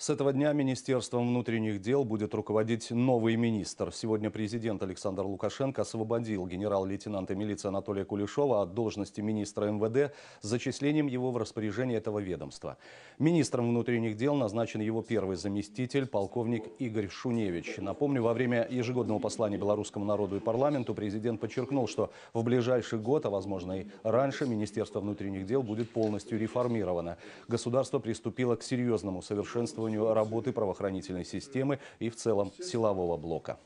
С этого дня Министерством внутренних дел будет руководить новый министр. Сегодня президент Александр Лукашенко освободил генерал-лейтенанта милиции Анатолия Кулешова от должности министра МВД с зачислением его в распоряжение этого ведомства. Министром внутренних дел назначен его первый заместитель, полковник Игорь Шуневич. Напомню, во время ежегодного послания белорусскому народу и парламенту президент подчеркнул, что в ближайший год, а возможно и раньше, Министерство внутренних дел будет полностью реформировано. Государство приступило к серьезному совершенствованию работы правоохранительной системы и в целом силового блока.